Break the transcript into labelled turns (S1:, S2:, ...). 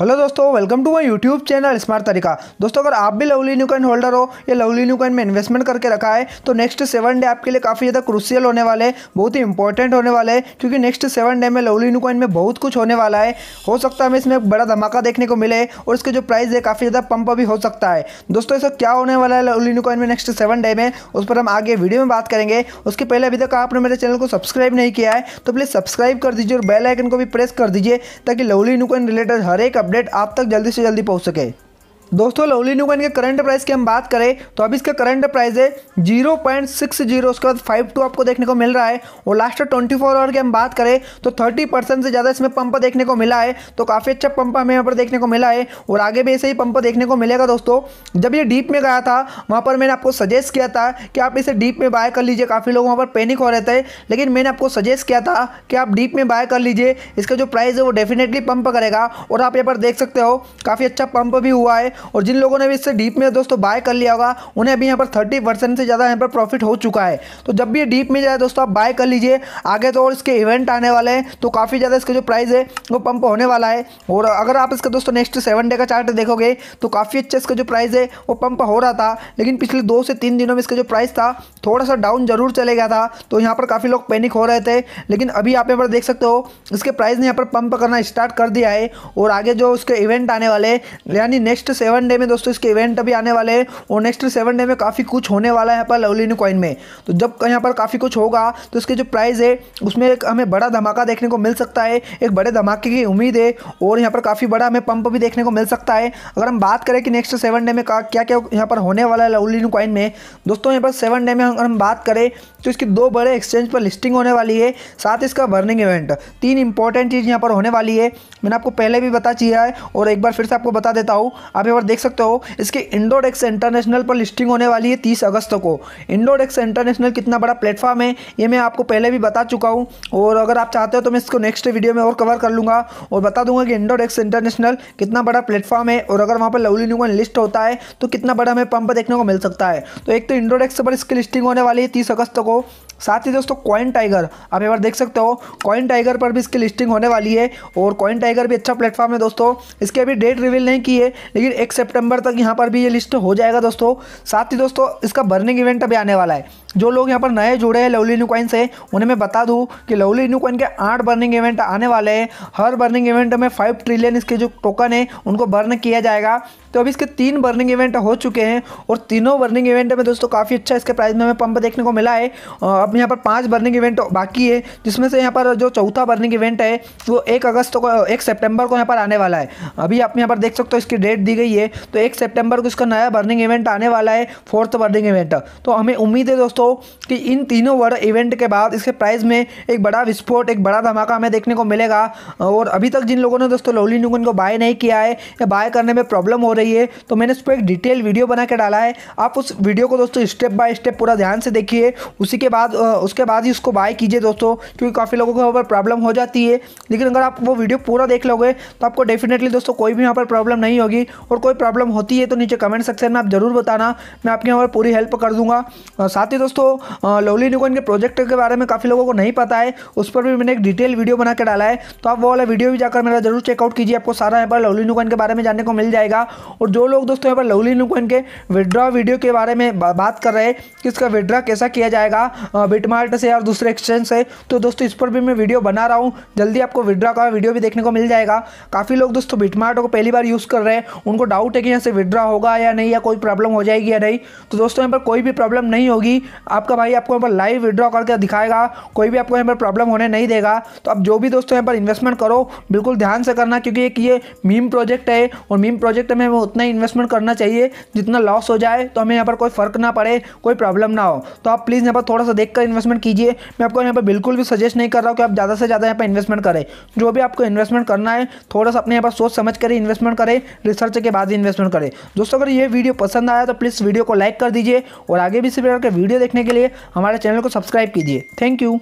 S1: hello दोस्तों welcome to my YouTube channel smart तरीका दोस्तों अगर आप भी लवली न्यू कॉइन होल्डर हो या लवली न्यू कॉइन में इन्वेस्टमेंट करके रखा है तो नेक्स्ट सेवन डे आपके लिए काफ़ी ज़्यादा क्रूसियल होने वाले हैं बहुत ही इंपॉर्टेंट होने वाले हैं क्योंकि नेक्स्ट सेवन डे में लवली न्यू कॉइन में बहुत कुछ होने वाला है हो सकता है हमें इसमें बड़ा धमाका देखने को मिले और इसके जो प्राइस है काफ़ी ज़्यादा पंप भी हो सकता है दोस्तों ऐसा क्या होने वाला है लवली न्यू कॉइन में नेक्स्ट सेवन डे में उस पर हम आगे वीडियो में बात करेंगे उसके पहले अभी तक आपने मेरे चैनल को सब्सक्राइब नहीं किया है तो प्लीज़ सब्सक्राइब कर दीजिए और बेलाइकन को भी प्रेस कर दीजिए ताकि लवली न्यू कॉइन रिलेटेड हर एक अपडेट आप तक जल्दी से जल्दी पहुँच सके दोस्तों लवली कॉइन के करंट प्राइस की हम बात करें तो अभी इसका करंट प्राइस है जीरो पॉइंट सिक्स जीरो उसके बाद फाइव टू आपको देखने को मिल रहा है और लास्ट ट्वेंटी फोर आवर की हम बात करें तो थर्टी परसेंट से ज़्यादा इसमें पंप देखने को मिला है तो काफ़ी अच्छा पंप हमें यहाँ पर देखने को मिला है और आगे भी ऐसे ही पंप देखने को मिलेगा दोस्तों जब ये डीप में गया था वहाँ पर मैंने आपको सजेस्ट किया था कि आप इसे डीप में बाय कर लीजिए काफ़ी लोग वहाँ पर पैनिक हो रहे थे लेकिन मैंने आपको सजेस्ट किया था कि आप डीप में बाय कर लीजिए इसका जो प्राइस है वो डेफिनेटली पंप करेगा और आप यहाँ पर देख सकते हो काफ़ी अच्छा पंप भी हुआ है और जिन लोगों ने भी इससे डीप में दोस्तों बाय कर लिया होगा उन्हें अभी यहाँ पर थर्टी परसेंट से ज़्यादा यहाँ पर प्रॉफिट हो चुका है तो जब भी ये डीप में जाए दोस्तों आप बाय कर लीजिए आगे तो और इसके इवेंट आने वाले हैं तो काफ़ी ज़्यादा इसका जो प्राइस है वो पंप होने वाला है और अगर आप इसका दोस्तों नेक्स्ट सेवन डे का चार्ट देखोगे तो काफ़ी अच्छा इसका जो प्राइस है वो पंप हो रहा था लेकिन पिछले दो से तीन दिनों में इसका जो प्राइस था थोड़ा सा डाउन जरूर चले गया था तो यहाँ पर काफ़ी लोग पैनिक हो रहे थे लेकिन अभी आप यहाँ पर देख सकते हो इसके प्राइस ने यहाँ पर पंप करना स्टार्ट कर दिया है और आगे जो उसके इवेंट आने वाले यानी नेक्स्ट सेवन डे में दोस्तों इसके इवेंट अभी आने वाले हैं और नेक्स्ट सेवन डे में काफ़ी कुछ होने वाला है यहाँ पर लवली कॉइन में तो जब यहाँ पर काफ़ी कुछ होगा तो इसके जो प्राइज़ है उसमें एक हमें बड़ा धमाका देखने को मिल सकता है एक बड़े धमाके की उम्मीद है और यहाँ पर काफ़ी बड़ा हमें पंप भी देखने को मिल सकता है अगर हम बात करें कि नेक्स्ट सेवन डे में क्या क्या यहाँ पर होने वाला है लवली कॉइन में दोस्तों यहाँ पर सेवन डे में अगर हम बात करें तो इसकी दो बड़े एक्सचेंज पर लिस्टिंग होने वाली है साथ इसका बर्निंग इवेंट तीन इंपॉर्टेंट चीज़ यहाँ पर होने वाली है मैंने आपको पहले भी बता चाहिए है और एक बार फिर से आपको बता देता हूँ अब पेपर देख सकते हो इसके इंडोडेक्स इंटरनेशनल पर लिस्टिंग होने वाली है तीस अगस्त को इंडोडेक्स इंटरनेशनल कितना बड़ा प्लेटफॉर्म है ये मैं आपको पहले भी बता चुका हूँ और अगर आप चाहते हो तो मैं इसको नेक्स्ट वीडियो में और कवर कर लूँगा और बता दूंगा कि इंडोडेक्स इंटरनेशनल कितना बड़ा प्लेटफॉर्म है और अगर वहाँ पर लवली न्यूगन लिस्ट होता है तो कितना बड़ा हमें पंप देखने को मिल सकता है तो एक तो इंडोडेक्स पर इसकी लिस्टिंग होने वाली है तीस अगस्त को साथ ही दोस्तों कॉइन टाइगर आप एक बार देख सकते हो कॉइन टाइगर पर भी इसकी लिस्टिंग होने वाली है और कॉइन टाइगर भी अच्छा प्लेटफॉर्म है दोस्तों इसके अभी डेट रिवील नहीं की है लेकिन एक सितंबर तक यहाँ पर भी ये लिस्ट हो जाएगा दोस्तों साथ ही दोस्तों इसका बर्निंग इवेंट अभी आने वाला है जो लोग यहाँ पर नए जुड़े हैं लवली न्यूकॉइन से उन्हें मैं बता दूँ कि लवली न्यूकॉइन के आठ बर्निंग इवेंट आने वाले हैं हर बर्निंग इवेंट में फाइव ट्रिलियन इसके जो टोकन है उनको बर्न किया जाएगा तो अभी इसके तीन बर्निंग इवेंट हो चुके हैं और तीनों बर्निंग इवेंट में दोस्तों काफ़ी अच्छा इसके प्राइस में हमें पंप देखने को मिला है अब यहाँ पर पाँच बर्निंग इवेंट बाकी है जिसमें से यहाँ पर जो चौथा बर्निंग इवेंट है वो एक अगस्त को एक सेप्टेम्बर को यहाँ पर आने वाला है अभी आप यहाँ पर देख सकते हो इसकी डेट दी गई है तो एक सेप्टेम्बर को इसका नया बर्निंग इवेंट आने वाला है फोर्थ बर्निंग इवेंट तो हमें उम्मीद है दोस्तों कि इन तीनों वर्ड इवेंट के बाद इसके प्राइस में एक बड़ा विस्फोट एक बड़ा धमाका हमें देखने को मिलेगा और अभी तक जिन लोगों ने दोस्तों लोली न्यूगन को बाय नहीं किया है या बाय करने में प्रॉब्लम हो रही चाहिए तो मैंने उसको एक डिटेल वीडियो बना के डाला है आप उस वीडियो को दोस्तों स्टेप बाय स्टेप पूरा ध्यान से देखिए उसी के बाद उसके बाद ही उसको बाय कीजिए दोस्तों क्योंकि काफ़ी लोगों को यहाँ पर प्रॉब्लम हो जाती है लेकिन अगर आप वो वीडियो पूरा देख लोगे तो आपको डेफिनेटली दोस्तों कोई भी यहाँ पर प्रॉब्लम नहीं होगी और कोई प्रॉब्लम होती है तो नीचे कमेंट सेक्शन में आप ज़रूर बताना मैं आपके यहाँ पर पूरी हेल्प कर दूंगा साथ ही दोस्तों लवली निकोन के प्रोजेक्ट के बारे में काफ़ी लोगों को नहीं पता है उस पर भी मैंने एक डिटेल वीडियो बना के डाला है तो आप वो वाला वीडियो भी जाकर मेरा जरूर चेकआउट कीजिए आपको सारा यहाँ पर लवली निकोन के बारे में जानने को मिल जाएगा और जो लोग दोस्तों यहाँ पर लवली नुकन के विड्रा वीडियो के बारे में बात कर रहे हैं कि इसका विड्रा कैसा किया जाएगा बिटमार्ट से और दूसरे एक्सचेंज से तो दोस्तों इस पर भी मैं वीडियो बना रहा हूँ जल्दी आपको विड्रा का वीडियो भी देखने को मिल जाएगा काफ़ी लोग दोस्तों बिटमार्ट को पहली बार यूज़ कर रहे हैं उनको डाउट है कि यहाँ से विड्रा होगा या नहीं या कोई प्रॉब्लम हो जाएगी या नहीं तो दोस्तों यहाँ पर कोई भी प्रॉब्लम नहीं होगी आपका भाई आपको यहाँ पर लाइव विड्रॉ करके दिखाएगा कोई भी आपको यहाँ पर प्रॉब्लम होने नहीं देगा तो आप जो भी दोस्तों यहाँ पर इन्वेस्टमेंट करो बिल्कुल ध्यान से करना क्योंकि एक ये मीम प्रोजेक्ट है और मीम प्रोजेक्ट में हमें उतना ही इन्वेस्टमेंट करना चाहिए जितना लॉस हो जाए तो हमें यहाँ पर कोई फ़र्क ना पड़े कोई प्रॉब्लम ना हो तो आप प्लीज़ यहाँ पर थोड़ा सा देखकर इन्वेस्टमेंट कीजिए मैं आपको यहाँ पर बिल्कुल भी सजेस्ट नहीं कर रहा हूँ कि आप ज़्यादा से ज़्यादा यहाँ पर इन्वेस्टमेंट करें जो भी आपको इन्वेस्टमेंट करना है थोड़ा सा अपने यहाँ पर सोच समझ कर इन्वेस्टमेंट करें रिसर्च के बाद इन्वेस्टमेंट करें दोस्तों अगर ये वीडियो पसंद आया तो प्लीज़ वीडियो को लाइक कर दीजिए और आगे भी इसी प्रकार के वीडियो देखने के लिए हमारे चैनल को सब्सक्राइब कीजिए थैंक यू